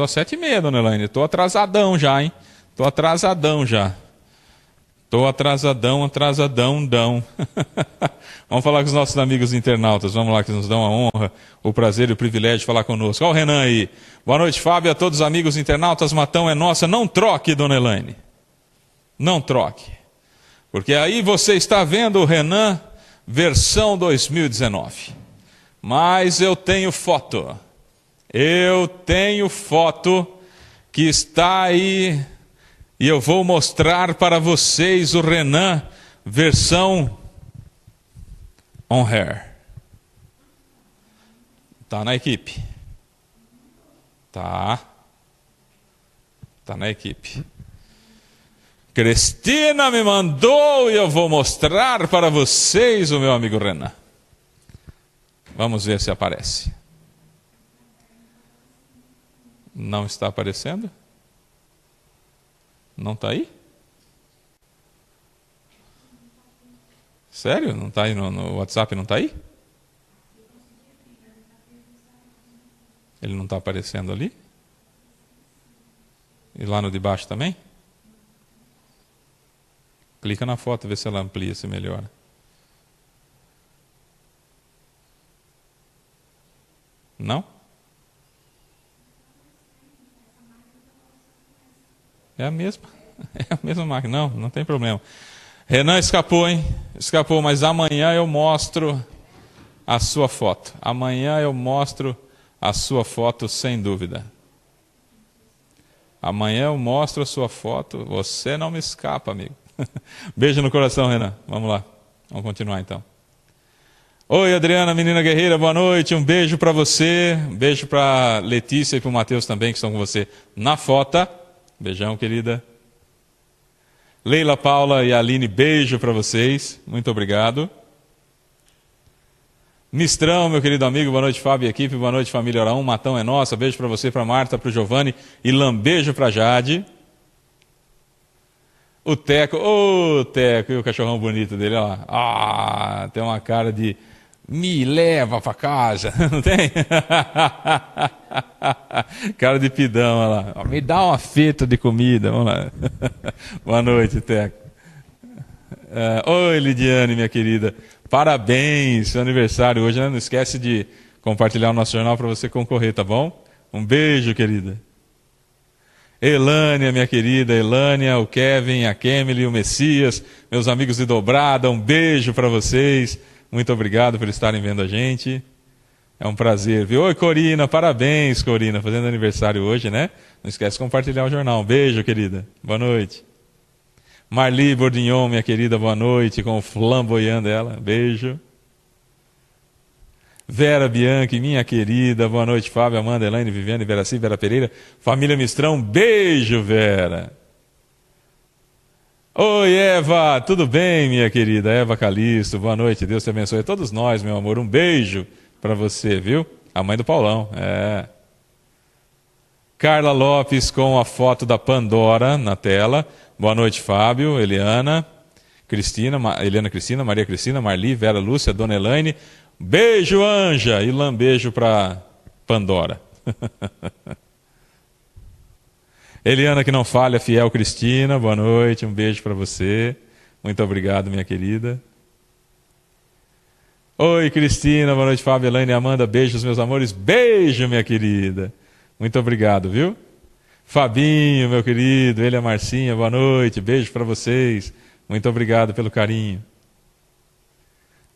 Só sete e meia, dona Elaine. Tô atrasadão já, hein? Tô atrasadão já. Tô atrasadão, atrasadão, dão. Vamos falar com os nossos amigos internautas. Vamos lá, que nos dão a honra, o prazer e o privilégio de falar conosco. Olha o Renan aí. Boa noite, Fábio, a todos os amigos internautas. Matão é nossa. Não troque, dona Elaine. Não troque. Porque aí você está vendo o Renan versão 2019. Mas eu tenho foto. Eu tenho foto que está aí e eu vou mostrar para vocês o Renan versão on hair. Tá na equipe. Tá. Tá na equipe. Cristina me mandou e eu vou mostrar para vocês o meu amigo Renan. Vamos ver se aparece. Não está aparecendo? Não está aí? Sério? Não está aí no, no WhatsApp? Não está aí? Ele não está aparecendo ali? E lá no de baixo também? Clica na foto, vê se ela amplia, se melhora. Não? É a mesma. É a mesma máquina. Não, não tem problema. Renan escapou, hein? Escapou, mas amanhã eu mostro a sua foto. Amanhã eu mostro a sua foto sem dúvida. Amanhã eu mostro a sua foto. Você não me escapa, amigo. Beijo no coração, Renan. Vamos lá. Vamos continuar então. Oi, Adriana, menina guerreira, boa noite. Um beijo para você. Um beijo para Letícia e para o Matheus também, que estão com você na foto. Beijão, querida. Leila, Paula e Aline, beijo para vocês. Muito obrigado. Mistrão, meu querido amigo, boa noite, Fábio e equipe, boa noite, família Oraão. Matão é nossa, beijo para você, para Marta, para o Giovanni e lambejo para Jade. O Teco, ô oh, Teco, e o cachorrão bonito dele, ó, ah, tem uma cara de, me leva pra casa, não tem? Cara de pidão, olha lá. Me dá uma feta de comida, vamos lá. Boa noite, Teco. Uh, Oi, Lidiane, minha querida. Parabéns, seu aniversário hoje, né? Não esquece de compartilhar o nosso jornal para você concorrer, tá bom? Um beijo, querida. Elânia, minha querida, Elânia, o Kevin, a Kemily, o Messias, meus amigos de Dobrada, um beijo para vocês. Muito obrigado por estarem vendo a gente. É um prazer, viu? Oi, Corina, parabéns, Corina, fazendo aniversário hoje, né? Não esquece de compartilhar o jornal. Um beijo, querida. Boa noite. Marli Bordignon, minha querida, boa noite, com o flamboyant dela. Beijo. Vera Bianchi, minha querida, boa noite, Fábio, Amanda, Elaine, Viviane, Vera Veraci, Vera Pereira, família Mistrão, beijo, Vera. Oi, Eva, tudo bem, minha querida? Eva Calixto, boa noite, Deus te abençoe a todos nós, meu amor. Um beijo para você, viu? A mãe do Paulão, é. Carla Lopes com a foto da Pandora na tela. Boa noite, Fábio, Eliana, Cristina, Eliana Cristina, Maria Cristina, Marli, Vera Lúcia, Dona Elaine. Beijo, Anja, e lambejo para Pandora. Eliana, que não falha, fiel Cristina, boa noite, um beijo para você. Muito obrigado, minha querida. Oi, Cristina, boa noite, Fábio, Elaine, Amanda, beijos, meus amores, beijo, minha querida. Muito obrigado, viu? Fabinho, meu querido, ele é Marcinha, boa noite, beijo para vocês. Muito obrigado pelo carinho.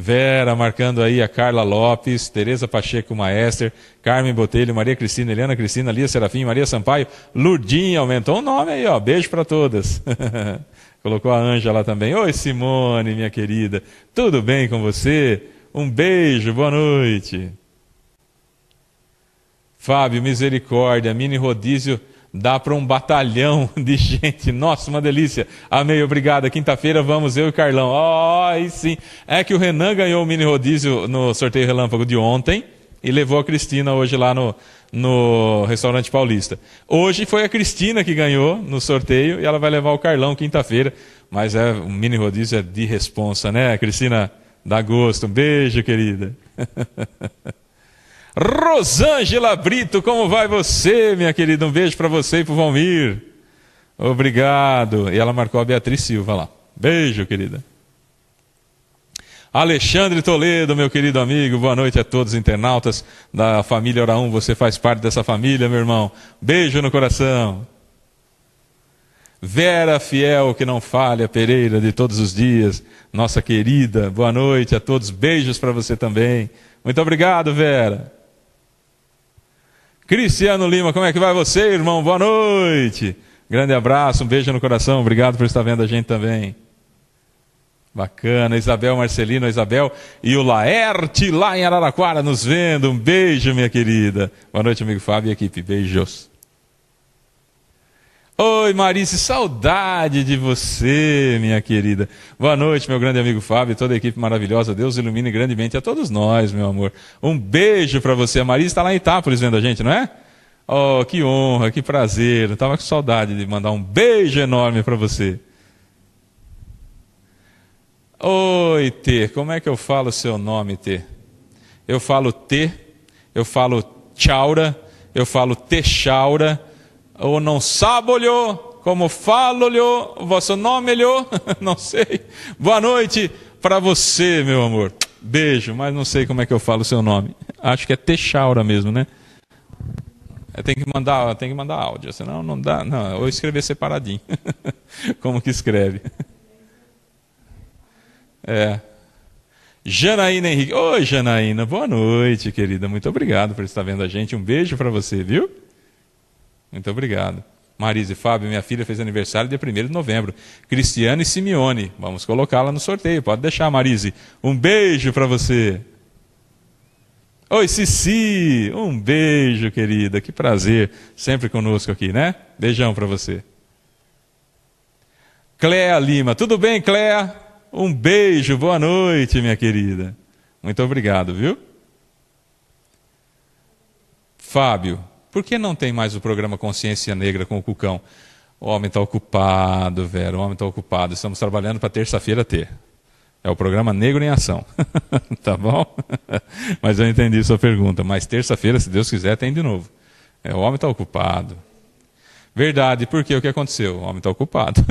Vera marcando aí a Carla Lopes, Tereza Pacheco Maester, Carmen Botelho, Maria Cristina, Eliana Cristina, Lia Serafim, Maria Sampaio, Lurdinha, aumentou o nome aí, ó. Beijo para todas. Colocou a Anja lá também. Oi, Simone, minha querida. Tudo bem com você? Um beijo, boa noite. Fábio, misericórdia, mini rodízio dá para um batalhão de gente. Nossa, uma delícia. Amei, obrigado. Quinta-feira vamos eu e Carlão. Ó, oh, aí sim. É que o Renan ganhou o mini rodízio no sorteio relâmpago de ontem e levou a Cristina hoje lá no, no restaurante paulista. Hoje foi a Cristina que ganhou no sorteio e ela vai levar o Carlão quinta-feira. Mas é um mini rodízio é de responsa, né, Cristina? Dá gosto. Um beijo, querida. Rosângela Brito, como vai você, minha querida? Um beijo para você e para o Valmir. Obrigado. E ela marcou a Beatriz Silva lá. Beijo, querida. Alexandre Toledo, meu querido amigo, boa noite a todos internautas da família Hora 1. Você faz parte dessa família, meu irmão. Beijo no coração. Vera Fiel, que não falha, Pereira, de todos os dias, nossa querida, boa noite a todos, beijos para você também. Muito obrigado, Vera. Cristiano Lima, como é que vai você, irmão? Boa noite. Grande abraço, um beijo no coração. Obrigado por estar vendo a gente também. Bacana, Isabel Marcelino, Isabel e o Laerte lá em Araraquara nos vendo. Um beijo, minha querida. Boa noite, amigo Fábio e equipe. Beijos. Oi, Marice, saudade de você, minha querida. Boa noite, meu grande amigo Fábio, toda a equipe maravilhosa. Deus ilumine grandemente a todos nós, meu amor. Um beijo para você. A Marice está lá em Itápolis vendo a gente, não é? Oh, que honra, que prazer. Eu tava com saudade de mandar um beijo enorme para você. Oi, T, como é que eu falo o seu nome, T? Eu falo T, eu falo Chaura, eu falo Chaura ou não sabe olhou como falo o vosso nome-lhe, não sei. Boa noite para você, meu amor. Beijo, mas não sei como é que eu falo o seu nome. Acho que é Texaura mesmo, né? É, tem que mandar, tem que mandar áudio, senão não dá, não, ou escrever separadinho. como que escreve? É. Janaína Henrique. Oi, Janaína, boa noite, querida. Muito obrigado por estar vendo a gente. Um beijo para você, viu? Muito obrigado. Marise Fábio, minha filha fez aniversário dia 1 de novembro. Cristiane e Simeone, vamos colocá-la no sorteio, pode deixar, Marise. Um beijo para você. Oi, Cici, um beijo, querida, que prazer, sempre conosco aqui, né? Beijão para você. Cléa Lima, tudo bem, Cléa? Um beijo, boa noite, minha querida. Muito obrigado, viu? Fábio, por que não tem mais o programa Consciência Negra com o Cucão? O homem está ocupado, velho. O homem está ocupado. Estamos trabalhando para terça-feira ter. É o programa Negro em Ação. tá bom? mas eu entendi sua pergunta. Mas terça-feira, se Deus quiser, tem de novo. É, o homem está ocupado. Verdade, Por quê? o que aconteceu? O homem está ocupado.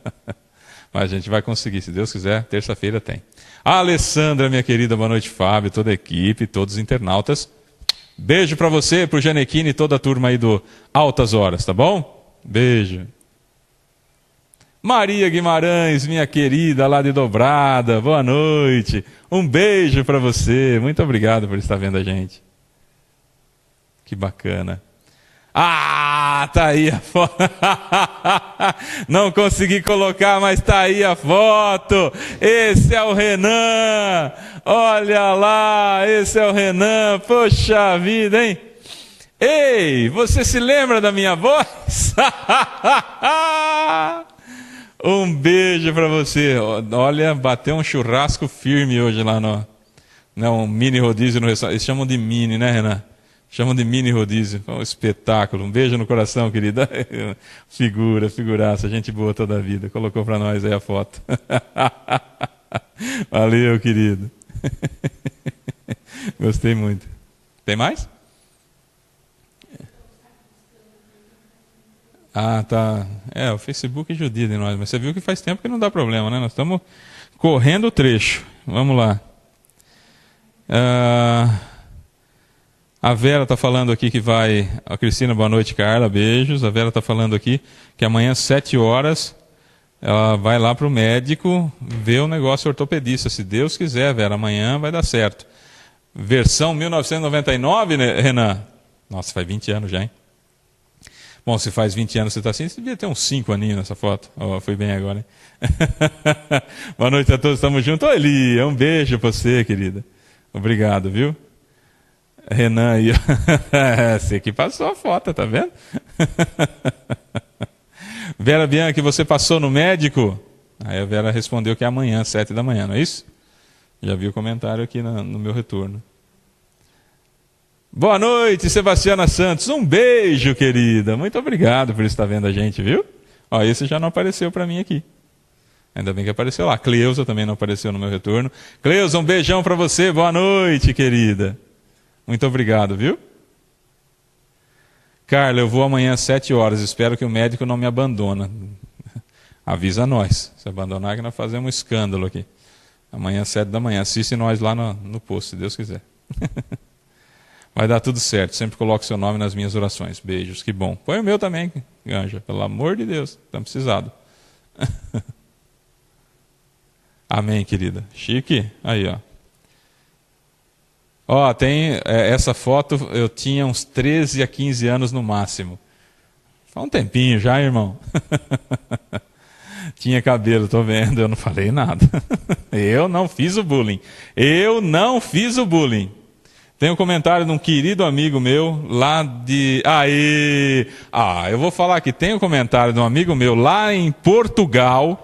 mas a gente vai conseguir, se Deus quiser, terça-feira tem. A Alessandra, minha querida, boa noite, Fábio, toda a equipe, todos os internautas. Beijo para você, para o Janequine e toda a turma aí do Altas Horas, tá bom? Beijo. Maria Guimarães, minha querida lá de Dobrada, boa noite. Um beijo para você. Muito obrigado por estar vendo a gente. Que bacana. Ah, tá aí a foto. Não consegui colocar, mas tá aí a foto. Esse é o Renan. Olha lá, esse é o Renan. Poxa vida, hein? Ei, você se lembra da minha voz? um beijo para você. Olha, bateu um churrasco firme hoje lá no, não, né, um mini rodízio no restaurante. Eles chamam de mini, né, Renan? Chamam de mini rodízio. Um espetáculo. Um beijo no coração, querida. Figura, figuraça, gente boa toda a vida. Colocou para nós aí a foto. Valeu, querido. Gostei muito. Tem mais? Ah, tá. É, o Facebook é judia de nós, mas você viu que faz tempo que não dá problema, né? Nós estamos correndo o trecho. Vamos lá. Ah, a Vera está falando aqui que vai. A Cristina, boa noite, Carla. Beijos. A Vera está falando aqui que amanhã, às 7 horas, ela vai lá para o médico ver o negócio ortopedista. Se Deus quiser, Vera, amanhã vai dar certo. Versão 1999, né, Renan? Nossa, faz 20 anos já, hein? Bom, se faz 20 anos que você está assim, você devia ter uns 5 aninhos nessa foto. Oh, bem agora, hein? Boa noite a todos, estamos juntos. Ô, Eli, um beijo para você, querida. Obrigado, viu? Renan aí. você que passou a foto, tá vendo? Vera Bianca, você passou no médico? Aí a Vera respondeu que é amanhã, sete da manhã, não é isso? Já vi o comentário aqui no, no meu retorno. Boa noite, Sebastiana Santos. Um beijo, querida. Muito obrigado por estar vendo a gente, viu? Ó, esse já não apareceu para mim aqui. Ainda bem que apareceu lá. Cleusa também não apareceu no meu retorno. Cleusa, um beijão para você. Boa noite, querida. Muito obrigado, viu? Carla, eu vou amanhã às sete horas. Espero que o médico não me abandona. Avisa nós. Se abandonar, que nós fazemos um escândalo aqui. Amanhã às sete da manhã. Assiste nós lá no, no posto, se Deus quiser. Vai dar tudo certo. Sempre coloco seu nome nas minhas orações. Beijos, que bom. Põe o meu também, Ganja. Pelo amor de Deus, estamos precisados. Amém, querida. Chique. Aí, ó. Ó, oh, tem é, essa foto, eu tinha uns 13 a 15 anos no máximo. Faz um tempinho já, irmão. tinha cabelo, tô vendo, eu não falei nada. eu não fiz o bullying. Eu não fiz o bullying. Tem um comentário de um querido amigo meu lá de. Aí! Ah, eu vou falar que tem um comentário de um amigo meu lá em Portugal,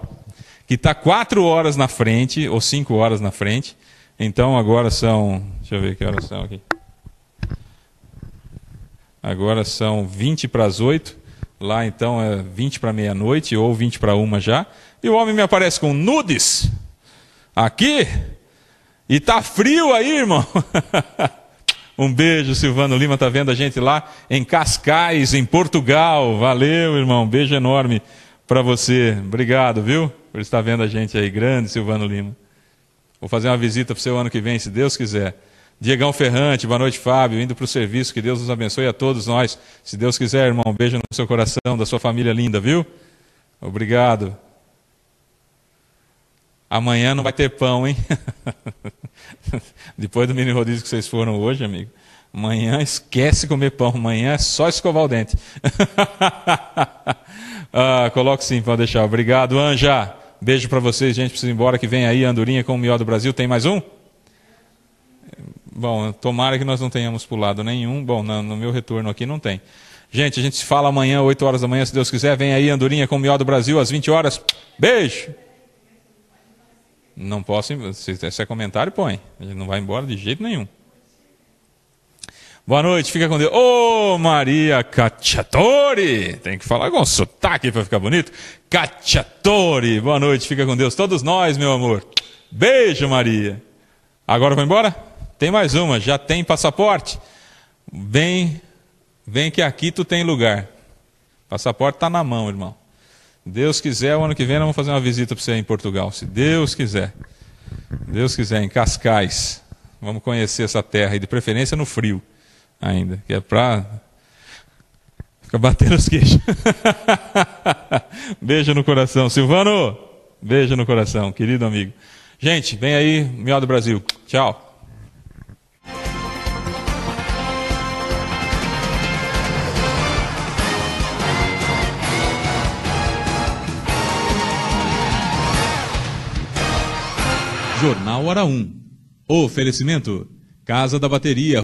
que está quatro horas na frente, ou cinco horas na frente. Então agora são Deixa eu ver que horas são aqui. Agora são 20 para as 8. Lá então é 20 para meia-noite ou 20 para uma já. E o homem me aparece com nudes. Aqui. E tá frio aí, irmão. um beijo, Silvano Lima tá vendo a gente lá em Cascais, em Portugal. Valeu, irmão. Um beijo enorme para você. Obrigado, viu? Por estar vendo a gente aí. Grande, Silvano Lima. Vou fazer uma visita para o seu ano que vem, se Deus quiser. Diegão Ferrante, boa noite, Fábio. Indo para o serviço, que Deus nos abençoe a todos nós. Se Deus quiser, irmão, um beijo no seu coração, da sua família linda, viu? Obrigado. Amanhã não vai ter pão, hein? Depois do mini rodízio que vocês foram hoje, amigo. Amanhã esquece comer pão. Amanhã é só escovar o dente. ah, coloque sim, pode deixar. Obrigado, Anja. Beijo para vocês, gente. Precisa ir embora que vem aí, Andorinha com o melhor do Brasil. Tem mais um? Bom, tomara que nós não tenhamos pulado nenhum. Bom, no meu retorno aqui não tem. Gente, a gente se fala amanhã, 8 horas da manhã, se Deus quiser. Vem aí, Andorinha, com o Mió do Brasil, às 20 horas. Beijo! Não posso. Se é comentário, põe. Ele não vai embora de jeito nenhum. Boa noite, fica com Deus. Ô, oh, Maria Cacciatore! Tem que falar com sotaque para ficar bonito. Cacciatore! Boa noite, fica com Deus. Todos nós, meu amor. Beijo, Maria. Agora vai embora? Tem mais uma, já tem passaporte? Vem, vem que aqui tu tem lugar. Passaporte está na mão, irmão. Deus quiser, o ano que vem nós vamos fazer uma visita para você em Portugal, se Deus quiser. Deus quiser, em Cascais. Vamos conhecer essa terra e de preferência no frio ainda, que é para ficar batendo os queixos. beijo no coração, Silvano. Beijo no coração, querido amigo. Gente, vem aí, Miau do Brasil. Tchau. Jornal Hora 1. Oferecimento: Casa da Bateria.